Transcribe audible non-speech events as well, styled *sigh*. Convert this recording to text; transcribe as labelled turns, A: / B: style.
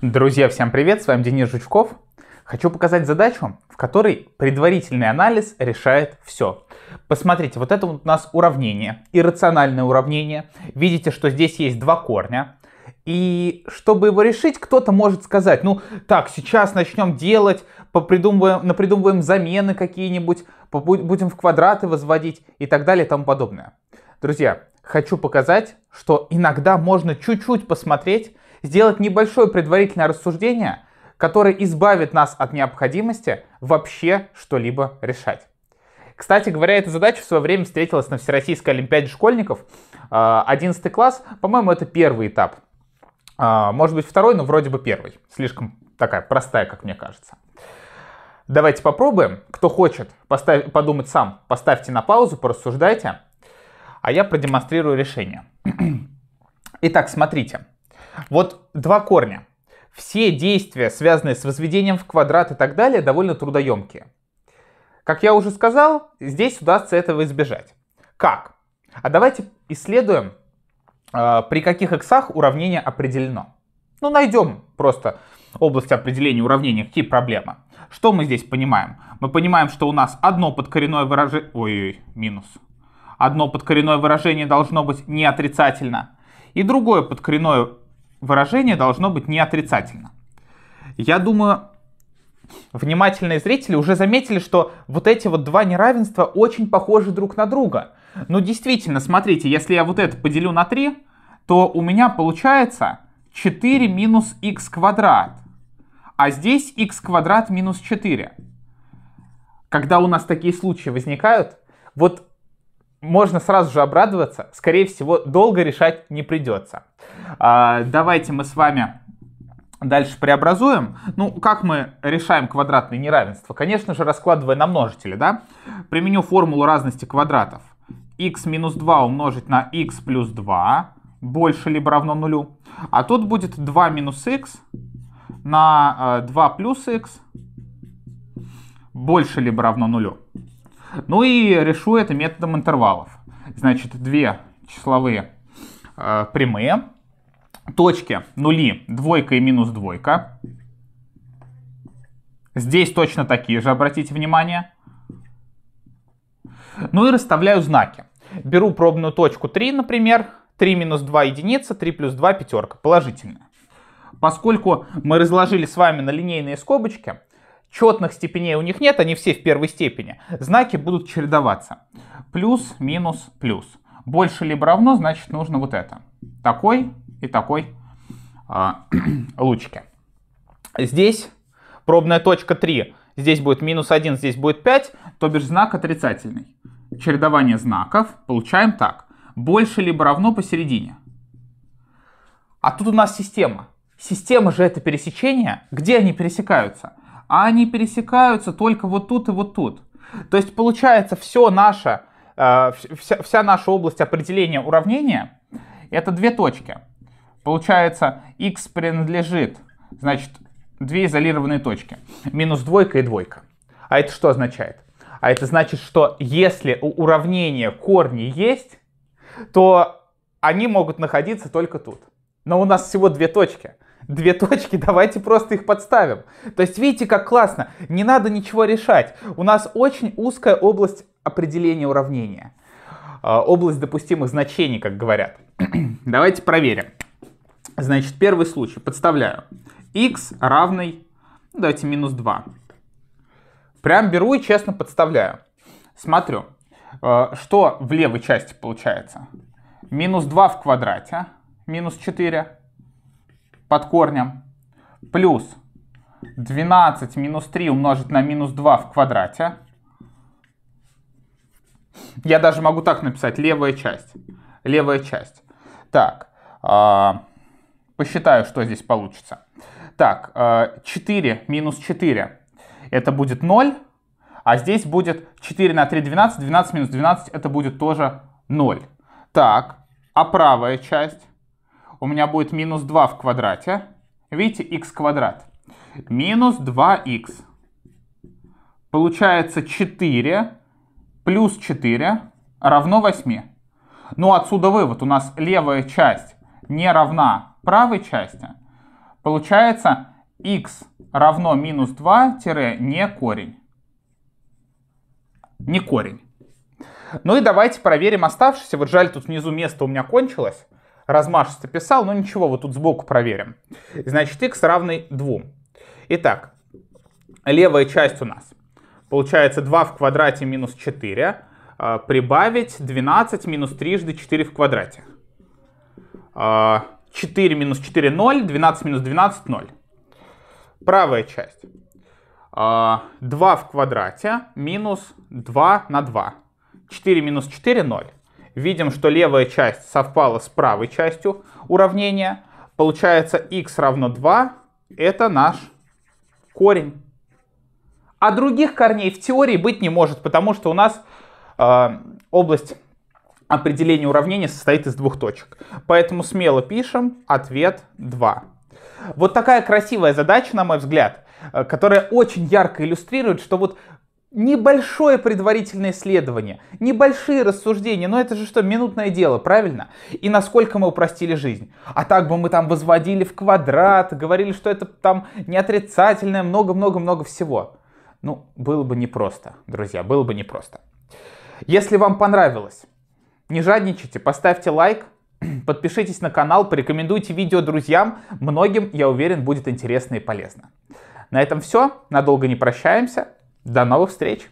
A: Друзья, всем привет, с вами Денис Жучков. Хочу показать задачу, в которой предварительный анализ решает все. Посмотрите, вот это вот у нас уравнение, иррациональное уравнение. Видите, что здесь есть два корня. И чтобы его решить, кто-то может сказать, ну так, сейчас начнем делать, попридумываем, напридумываем замены какие-нибудь, будем в квадраты возводить и так далее и тому подобное. Друзья, хочу показать, что иногда можно чуть-чуть посмотреть сделать небольшое предварительное рассуждение, которое избавит нас от необходимости вообще что-либо решать. Кстати говоря, эта задача в свое время встретилась на Всероссийской Олимпиаде школьников. 11 а, класс, по-моему, это первый этап. А, может быть, второй, но вроде бы первый. Слишком такая простая, как мне кажется. Давайте попробуем. Кто хочет поставь, подумать сам, поставьте на паузу, порассуждайте. А я продемонстрирую решение. *clears throat* Итак, смотрите. Вот два корня. Все действия, связанные с возведением в квадрат и так далее, довольно трудоемкие. Как я уже сказал, здесь удастся этого избежать. Как? А давайте исследуем, а, при каких иксах уравнение определено. Ну, найдем просто область определения уравнения, какие проблемы. Что мы здесь понимаем? Мы понимаем, что у нас одно подкоренное выражение... Ой-ой, минус. Одно подкоренное выражение должно быть неотрицательно, И другое подкоренное выражение должно быть не отрицательно. Я думаю, внимательные зрители уже заметили, что вот эти вот два неравенства очень похожи друг на друга. Ну действительно, смотрите, если я вот это поделю на 3, то у меня получается 4 минус x квадрат. А здесь x квадрат минус 4. Когда у нас такие случаи возникают, вот можно сразу же обрадоваться. Скорее всего, долго решать не придется. А, давайте мы с вами дальше преобразуем. Ну, как мы решаем квадратные неравенства? Конечно же, раскладывая на множители, да? Применю формулу разности квадратов. x минус 2 умножить на x плюс 2 больше либо равно нулю. А тут будет 2 минус x на 2 э, плюс x больше либо равно нулю. Ну и решу это методом интервалов. Значит, две числовые э, прямые, точки нули, двойка и минус двойка. Здесь точно такие же, обратите внимание. Ну и расставляю знаки. Беру пробную точку 3, например. 3 минус 2 единица, 3 плюс 2 пятерка, положительная. Поскольку мы разложили с вами на линейные скобочки, Четных степеней у них нет, они все в первой степени. Знаки будут чередоваться. Плюс, минус, плюс. Больше либо равно, значит нужно вот это. Такой и такой э, *clears throat* лучики. Здесь пробная точка 3. Здесь будет минус 1, здесь будет 5, то бишь знак отрицательный. Чередование знаков получаем так. Больше либо равно посередине. А тут у нас система. Система же это пересечение. Где они пересекаются? а они пересекаются только вот тут и вот тут. То есть получается все наше, э, вся, вся наша область определения уравнения это две точки. Получается x принадлежит, значит, две изолированные точки. Минус двойка и двойка. А это что означает? А это значит, что если у уравнения корни есть, то они могут находиться только тут. Но у нас всего две точки две точки, давайте просто их подставим. То есть видите, как классно, не надо ничего решать. У нас очень узкая область определения уравнения. А, область допустимых значений, как говорят. *clears throat* давайте проверим. Значит, первый случай, подставляю. x равный, ну, давайте, минус 2. Прям беру и честно подставляю. Смотрю, а, что в левой части получается. Минус 2 в квадрате, минус 4 под корнем плюс 12 минус 3 умножить на минус 2 в квадрате. Я даже могу так написать, левая часть. Левая часть. Так, э, посчитаю, что здесь получится. Так, э, а, 4 минус 4, это будет 0. А здесь будет 4 на 3, 12. 12 минус 12, это будет тоже 0. Так, а правая часть? у меня будет минус 2 в квадрате. Видите, x квадрат. Минус 2x. Получается 4 плюс 4 равно 8. Ну, отсюда вывод. У нас левая часть не равна правой части. Получается x равно минус 2 не корень. Не корень. Ну и давайте проверим оставшийся. Вот жаль, тут внизу место у меня кончилось размашисто писал, но ничего, вот тут сбоку проверим. Значит, x равный 2. Итак, левая часть у нас получается 2 в квадрате минус 4, а, прибавить 12 минус 3 4 в квадрате. 4 а, минус 4 0, 12 минус 12 0. Правая часть. 2 а, в квадрате минус 2 на 2. 4 минус 4 0 видим, что левая часть совпала с правой частью уравнения. Получается x равно 2, это наш корень. А других корней в теории быть не может, потому что у нас э, область определения уравнения состоит из двух точек. Поэтому смело пишем ответ 2. Вот такая красивая задача, на мой взгляд, э, которая очень ярко иллюстрирует, что вот Небольшое предварительное исследование, небольшие рассуждения, но это же что, минутное дело, правильно? И насколько мы упростили жизнь. А так бы мы там возводили в квадрат, говорили, что это там не отрицательное, много-много-много всего. Ну, было бы непросто, друзья, было бы непросто. Если вам понравилось, не жадничайте, поставьте лайк, *clears throat* подпишитесь на канал, порекомендуйте видео друзьям. Многим, я уверен, будет интересно и полезно. На этом все. Надолго не прощаемся. До новых встреч!